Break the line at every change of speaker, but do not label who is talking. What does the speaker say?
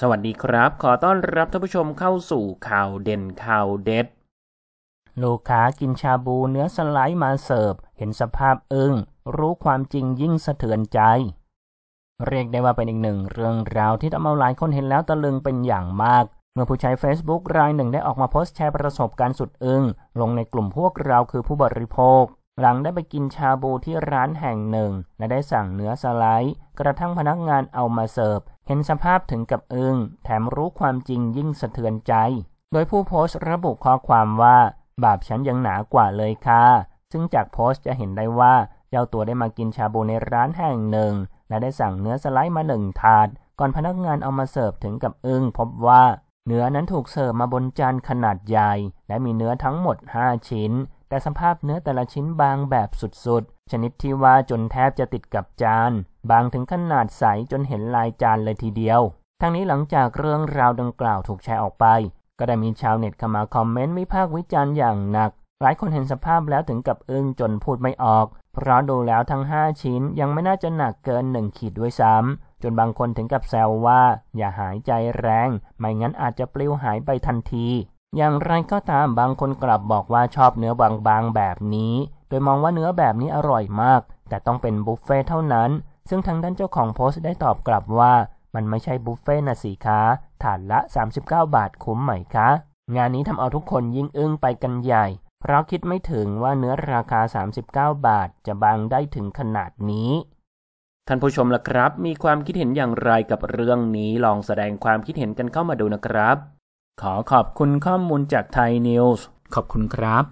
สวัสดีครับ ขอต้อนรับท่านผู้ชมเข้าสู่ข่าวเด่นข่าวเด็ด ลูกค้ากินชาบูเนื้อสไลด์มาเสิร์ฟ เห็นสภาพอึง้งรู้ความจริงยิ่งสะเทือนใจ เรียกได้ว่าเป็นอีกหนึ่งเรื่องราวที่ทำเอาหลายคนเห็นแล้วตะลึงเป็นอย่างมาก เมื่อผู้ใช้ Facebook รายหนึ่งได้ออกมาโพสต์แชร์ประสบการณ์สุดอึง้งลงในกลุ่มพวกเราคือผู้บริโภค หลังได้ไปกินชาบูที่ร้านแห่งหนึ่ง และได้สั่งเนื้อสไลด์ กระทั่งพนักงานเอามาเสิร์ฟเห็นสภาพถึงกับอึง้งแถมรู้ความจริงยิ่งสะเทือนใจ โดยผู้โพสต์ระบุข้อความว่า บาปฉันยังหนากว่าเลยค่ะ ซึ่งจากโพสต์จะเห็นได้ว่าเจ้าตัวได้มากินชาบูในร้านแห่งหนึ่ง และได้สั่งเนื้อสไลด์มาหนึ่งถาด ก่อนพนักงานเอามาเสิร์ฟถึงกับอึง้งพบว่า เนื้อนั้นถูกเสิร์ฟมาบนจานขนาดใหญ่ และมีเนื้อทั้งหมด 5 ชิ้นแต่สภาพเนื้อแต่ละชิ้นบางแบบสุดๆ ชนิดที่ว่าจนแทบจะติดกับจาน บางถึงขนาดใสจนเห็นลายจานเลยทีเดียว ทั้งนี้หลังจากเรื่องราวดังกล่าวถูกแชร์ออกไป ก็ได้มีชาวเน็ตเข้ามาคอมเมนต์วิพากษ์วิจารณ์อย่างหนัก หลายคนเห็นสภาพแล้วถึงกับอึ้งจนพูดไม่ออก เพราะดูแล้วทั้ง 5 ชิ้นยังไม่น่าจะหนักเกิน1ขีดด้วยซ้ำจนบางคนถึงกับแซวว่า อย่าหายใจแรง ไม่งั้นอาจจะปลิวหายไปทันทีอย่างไรก็ตามบางคนกลับบอกว่าชอบเนื้อบางๆแบบนี้ โดยมองว่าเนื้อแบบนี้อร่อยมาก แต่ต้องเป็นบุฟเฟ่เท่านั้น ซึ่งทางด้านเจ้าของโพสต์ได้ตอบกลับว่ามันไม่ใช่บุฟเฟ่นะสิคะถาดละ39บาทคุ้มไหมคะ งานนี้ทำเอาทุกคนยิ่งอึ้งไปกันใหญ่เพราะคิดไม่ถึงว่าเนื้อราคา39บาทจะบางได้ถึงขนาดนี้ท่านผู้ชมล่ะครับ มีความคิดเห็นอย่างไรกับเรื่องนี้ลองแสดงความคิดเห็นกันเข้ามาดูนะครับขอขอบคุณข้อมูลจากไทยนิวส์ขอบคุณครับ